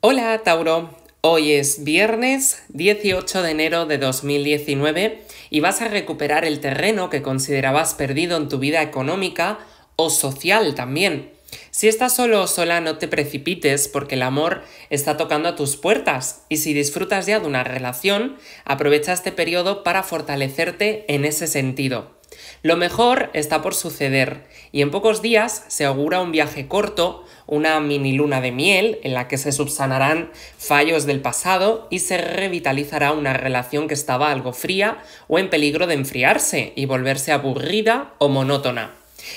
Hola Tauro, hoy es viernes 18 de enero de 2019 y vas a recuperar el terreno que considerabas perdido en tu vida económica o social también. Si estás solo o sola no te precipites porque el amor está tocando a tus puertas y si disfrutas ya de una relación, aprovecha este periodo para fortalecerte en ese sentido. Lo mejor está por suceder y en pocos días se augura un viaje corto, una mini luna de miel en la que se subsanarán fallos del pasado y se revitalizará una relación que estaba algo fría o en peligro de enfriarse y volverse aburrida o monótona.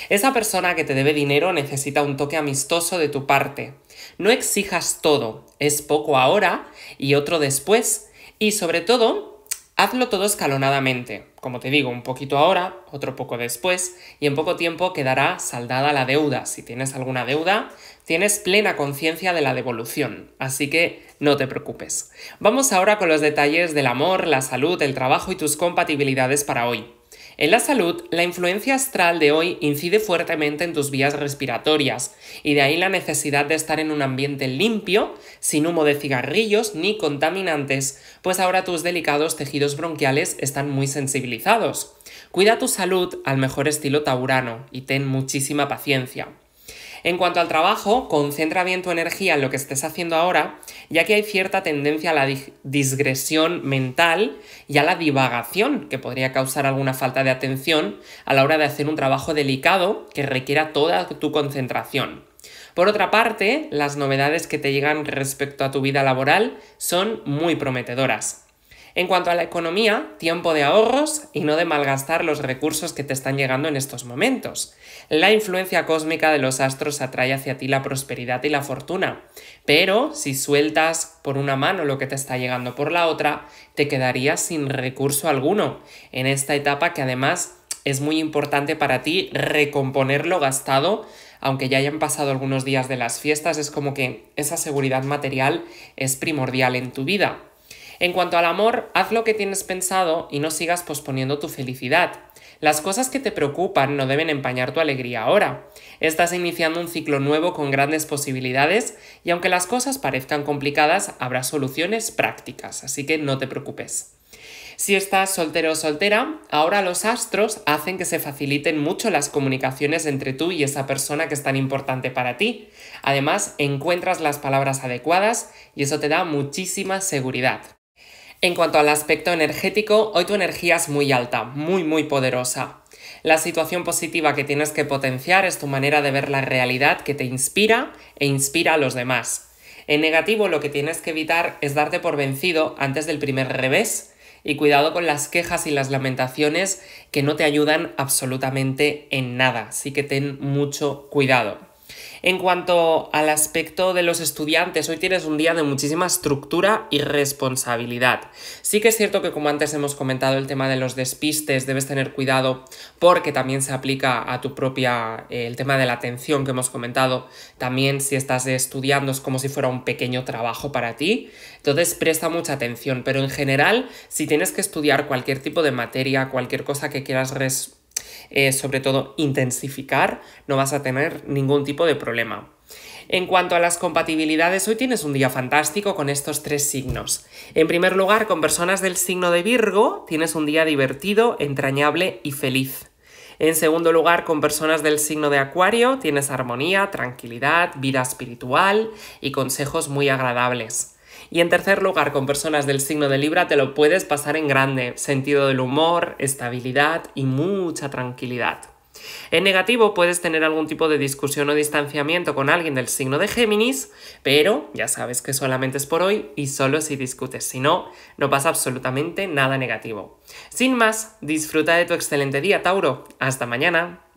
Esa persona que te debe dinero necesita un toque amistoso de tu parte. No exijas todo, es poco ahora y otro después, y sobre todo Hazlo todo escalonadamente, como te digo, un poquito ahora, otro poco después, y en poco tiempo quedará saldada la deuda. Si tienes alguna deuda, tienes plena conciencia de la devolución, así que no te preocupes. Vamos ahora con los detalles del amor, la salud, el trabajo y tus compatibilidades para hoy. En la salud, la influencia astral de hoy incide fuertemente en tus vías respiratorias, y de ahí la necesidad de estar en un ambiente limpio, sin humo de cigarrillos ni contaminantes, pues ahora tus delicados tejidos bronquiales están muy sensibilizados. Cuida tu salud al mejor estilo taurano y ten muchísima paciencia. En cuanto al trabajo, concentra bien tu energía en lo que estés haciendo ahora, ya que hay cierta tendencia a la digresión mental y a la divagación, que podría causar alguna falta de atención a la hora de hacer un trabajo delicado que requiera toda tu concentración. Por otra parte, las novedades que te llegan respecto a tu vida laboral son muy prometedoras. En cuanto a la economía, tiempo de ahorros y no de malgastar los recursos que te están llegando en estos momentos. La influencia cósmica de los astros atrae hacia ti la prosperidad y la fortuna, pero si sueltas por una mano lo que te está llegando por la otra, te quedarías sin recurso alguno en esta etapa que además es muy importante para ti recomponer lo gastado, aunque ya hayan pasado algunos días de las fiestas, es como que esa seguridad material es primordial en tu vida. En cuanto al amor, haz lo que tienes pensado y no sigas posponiendo tu felicidad. Las cosas que te preocupan no deben empañar tu alegría ahora. Estás iniciando un ciclo nuevo con grandes posibilidades y aunque las cosas parezcan complicadas, habrá soluciones prácticas, así que no te preocupes. Si estás soltero o soltera, ahora los astros hacen que se faciliten mucho las comunicaciones entre tú y esa persona que es tan importante para ti. Además, encuentras las palabras adecuadas y eso te da muchísima seguridad. En cuanto al aspecto energético, hoy tu energía es muy alta, muy, muy poderosa. La situación positiva que tienes que potenciar es tu manera de ver la realidad que te inspira e inspira a los demás. En negativo, lo que tienes que evitar es darte por vencido antes del primer revés y cuidado con las quejas y las lamentaciones que no te ayudan absolutamente en nada, así que ten mucho cuidado. En cuanto al aspecto de los estudiantes, hoy tienes un día de muchísima estructura y responsabilidad. Sí que es cierto que como antes hemos comentado el tema de los despistes, debes tener cuidado porque también se aplica a tu propia, eh, el tema de la atención que hemos comentado, también si estás estudiando es como si fuera un pequeño trabajo para ti, entonces presta mucha atención, pero en general si tienes que estudiar cualquier tipo de materia, cualquier cosa que quieras res sobre todo intensificar, no vas a tener ningún tipo de problema. En cuanto a las compatibilidades, hoy tienes un día fantástico con estos tres signos. En primer lugar, con personas del signo de Virgo, tienes un día divertido, entrañable y feliz. En segundo lugar, con personas del signo de Acuario, tienes armonía, tranquilidad, vida espiritual y consejos muy agradables. Y en tercer lugar, con personas del signo de Libra te lo puedes pasar en grande, sentido del humor, estabilidad y mucha tranquilidad. En negativo puedes tener algún tipo de discusión o distanciamiento con alguien del signo de Géminis, pero ya sabes que solamente es por hoy y solo si discutes, si no, no pasa absolutamente nada negativo. Sin más, disfruta de tu excelente día, Tauro. Hasta mañana.